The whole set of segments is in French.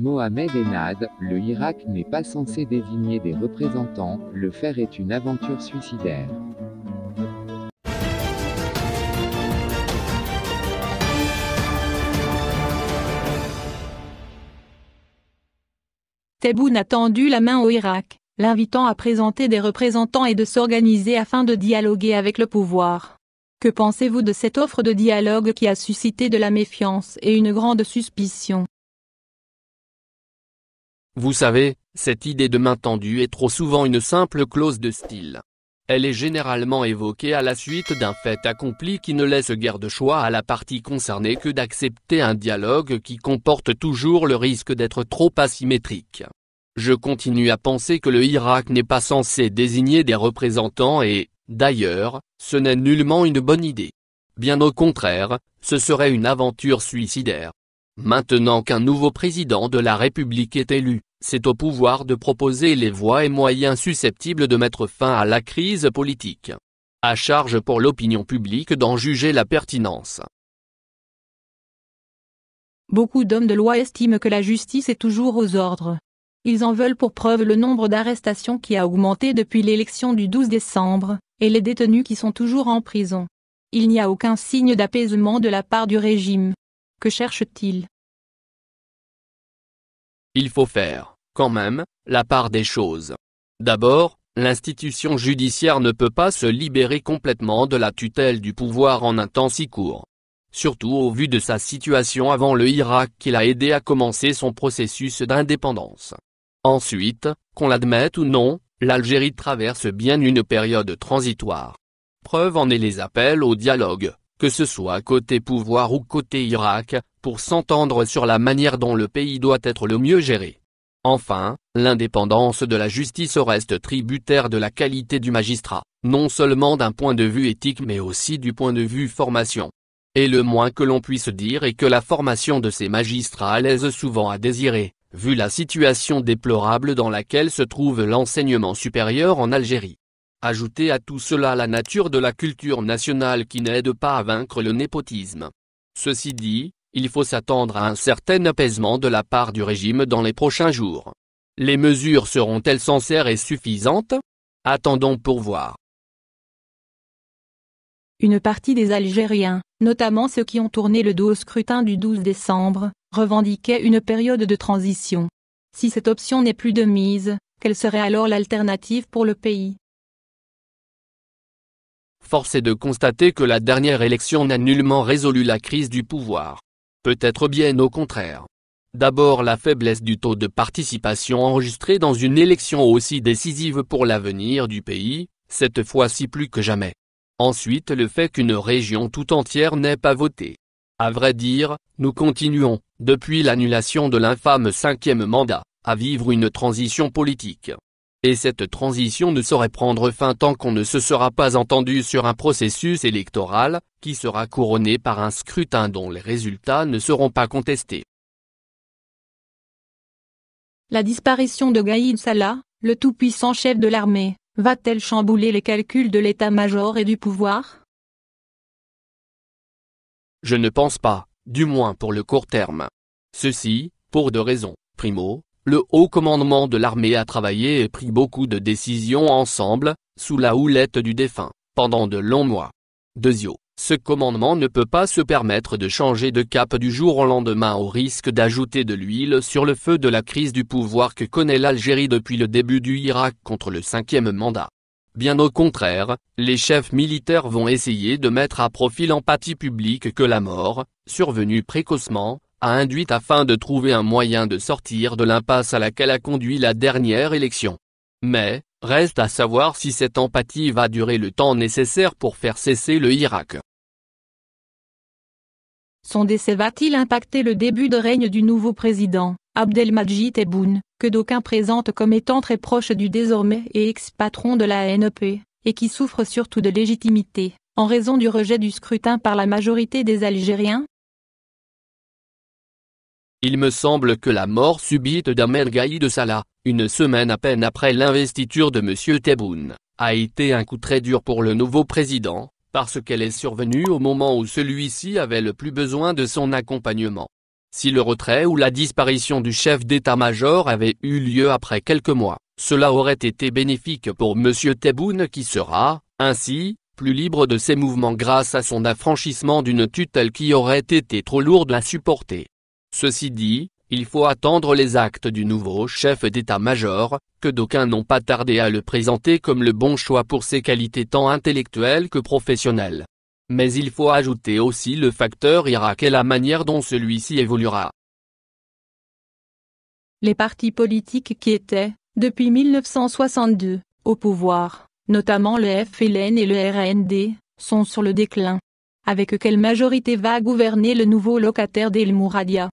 Mohamed Enad, le Irak n'est pas censé désigner des représentants, le faire est une aventure suicidaire. Tebboune a tendu la main au Irak, l'invitant à présenter des représentants et de s'organiser afin de dialoguer avec le pouvoir. Que pensez-vous de cette offre de dialogue qui a suscité de la méfiance et une grande suspicion vous savez, cette idée de main tendue est trop souvent une simple clause de style. Elle est généralement évoquée à la suite d'un fait accompli qui ne laisse guère de choix à la partie concernée que d'accepter un dialogue qui comporte toujours le risque d'être trop asymétrique. Je continue à penser que le Irak n'est pas censé désigner des représentants et, d'ailleurs, ce n'est nullement une bonne idée. Bien au contraire, ce serait une aventure suicidaire. Maintenant qu'un nouveau président de la République est élu, c'est au pouvoir de proposer les voies et moyens susceptibles de mettre fin à la crise politique. À charge pour l'opinion publique d'en juger la pertinence. Beaucoup d'hommes de loi estiment que la justice est toujours aux ordres. Ils en veulent pour preuve le nombre d'arrestations qui a augmenté depuis l'élection du 12 décembre, et les détenus qui sont toujours en prison. Il n'y a aucun signe d'apaisement de la part du régime. Que cherche-t-il il faut faire, quand même, la part des choses. D'abord, l'institution judiciaire ne peut pas se libérer complètement de la tutelle du pouvoir en un temps si court. Surtout au vu de sa situation avant le Irak qui l'a aidé à commencer son processus d'indépendance. Ensuite, qu'on l'admette ou non, l'Algérie traverse bien une période transitoire. Preuve en est les appels au dialogue, que ce soit côté pouvoir ou côté Irak, pour s'entendre sur la manière dont le pays doit être le mieux géré. Enfin, l'indépendance de la justice reste tributaire de la qualité du magistrat, non seulement d'un point de vue éthique mais aussi du point de vue formation. Et le moins que l'on puisse dire est que la formation de ces magistrats l'aise souvent à désirer, vu la situation déplorable dans laquelle se trouve l'enseignement supérieur en Algérie. Ajoutez à tout cela la nature de la culture nationale qui n'aide pas à vaincre le népotisme. Ceci dit, il faut s'attendre à un certain apaisement de la part du régime dans les prochains jours. Les mesures seront-elles sincères et suffisantes Attendons pour voir. Une partie des Algériens, notamment ceux qui ont tourné le dos au scrutin du 12 décembre, revendiquaient une période de transition. Si cette option n'est plus de mise, quelle serait alors l'alternative pour le pays Force est de constater que la dernière élection n'a nullement résolu la crise du pouvoir. Peut-être bien au contraire. D'abord la faiblesse du taux de participation enregistré dans une élection aussi décisive pour l'avenir du pays, cette fois-ci plus que jamais. Ensuite le fait qu'une région tout entière n'ait pas voté. À vrai dire, nous continuons, depuis l'annulation de l'infâme cinquième mandat, à vivre une transition politique. Et cette transition ne saurait prendre fin tant qu'on ne se sera pas entendu sur un processus électoral, qui sera couronné par un scrutin dont les résultats ne seront pas contestés. La disparition de Gaïd Salah, le tout-puissant chef de l'armée, va-t-elle chambouler les calculs de l'état-major et du pouvoir Je ne pense pas, du moins pour le court terme. Ceci, pour deux raisons. Primo, le haut commandement de l'armée a travaillé et pris beaucoup de décisions ensemble, sous la houlette du défunt, pendant de longs mois. Deuxio, ce commandement ne peut pas se permettre de changer de cap du jour au lendemain au risque d'ajouter de l'huile sur le feu de la crise du pouvoir que connaît l'Algérie depuis le début du Irak contre le cinquième mandat. Bien au contraire, les chefs militaires vont essayer de mettre à profit l'empathie publique que la mort, survenue précocement, a induite afin de trouver un moyen de sortir de l'impasse à laquelle a conduit la dernière élection. Mais, reste à savoir si cette empathie va durer le temps nécessaire pour faire cesser le Irak. Son décès va-t-il impacter le début de règne du nouveau président, Abdelmajid Tebboune, que d'aucuns présentent comme étant très proche du désormais et ex-patron de la NEP, et qui souffre surtout de légitimité, en raison du rejet du scrutin par la majorité des Algériens il me semble que la mort subite d'Ahmed de Salah, une semaine à peine après l'investiture de M. Tebboune, a été un coup très dur pour le nouveau président, parce qu'elle est survenue au moment où celui-ci avait le plus besoin de son accompagnement. Si le retrait ou la disparition du chef d'état-major avait eu lieu après quelques mois, cela aurait été bénéfique pour M. Tebboune qui sera, ainsi, plus libre de ses mouvements grâce à son affranchissement d'une tutelle qui aurait été trop lourde à supporter. Ceci dit, il faut attendre les actes du nouveau chef d'état-major, que d'aucuns n'ont pas tardé à le présenter comme le bon choix pour ses qualités tant intellectuelles que professionnelles. Mais il faut ajouter aussi le facteur Irak et la manière dont celui-ci évoluera. Les partis politiques qui étaient, depuis 1962, au pouvoir, notamment le FLN et le RND, sont sur le déclin. Avec quelle majorité va gouverner le nouveau locataire d'El Mouradia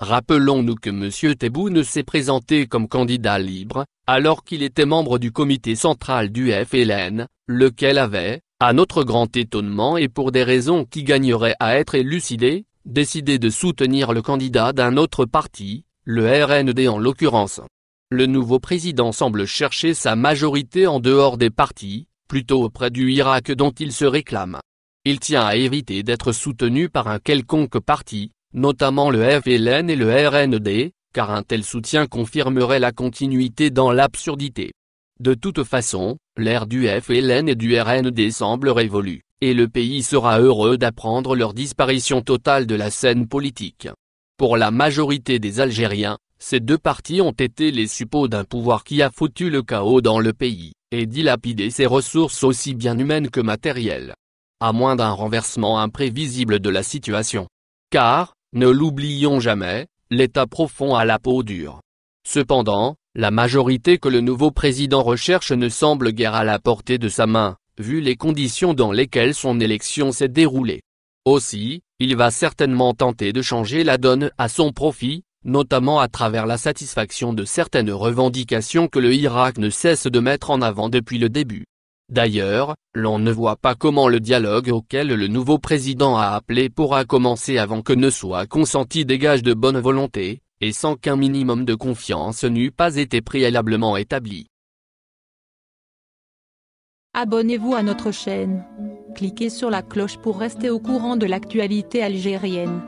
Rappelons-nous que M. tebou ne s'est présenté comme candidat libre, alors qu'il était membre du comité central du FLN, lequel avait, à notre grand étonnement et pour des raisons qui gagneraient à être élucidées, décidé de soutenir le candidat d'un autre parti, le RND en l'occurrence. Le nouveau président semble chercher sa majorité en dehors des partis, plutôt auprès du Irak dont il se réclame. Il tient à éviter d'être soutenu par un quelconque parti, notamment le FLN et le RND, car un tel soutien confirmerait la continuité dans l'absurdité. De toute façon, l'ère du FLN et du RND semble révolue, et le pays sera heureux d'apprendre leur disparition totale de la scène politique. Pour la majorité des Algériens, ces deux partis ont été les suppôts d'un pouvoir qui a foutu le chaos dans le pays, et dilapidé ses ressources aussi bien humaines que matérielles. À moins d'un renversement imprévisible de la situation. Car, ne l'oublions jamais, l'État profond a la peau dure. Cependant, la majorité que le nouveau président recherche ne semble guère à la portée de sa main, vu les conditions dans lesquelles son élection s'est déroulée. Aussi, il va certainement tenter de changer la donne à son profit, notamment à travers la satisfaction de certaines revendications que le Irak ne cesse de mettre en avant depuis le début. D'ailleurs, l'on ne voit pas comment le dialogue auquel le nouveau président a appelé pourra commencer avant que ne soit consenti des gages de bonne volonté, et sans qu'un minimum de confiance n'eût pas été préalablement établi. Abonnez-vous à notre chaîne. Cliquez sur la cloche pour rester au courant de l'actualité algérienne.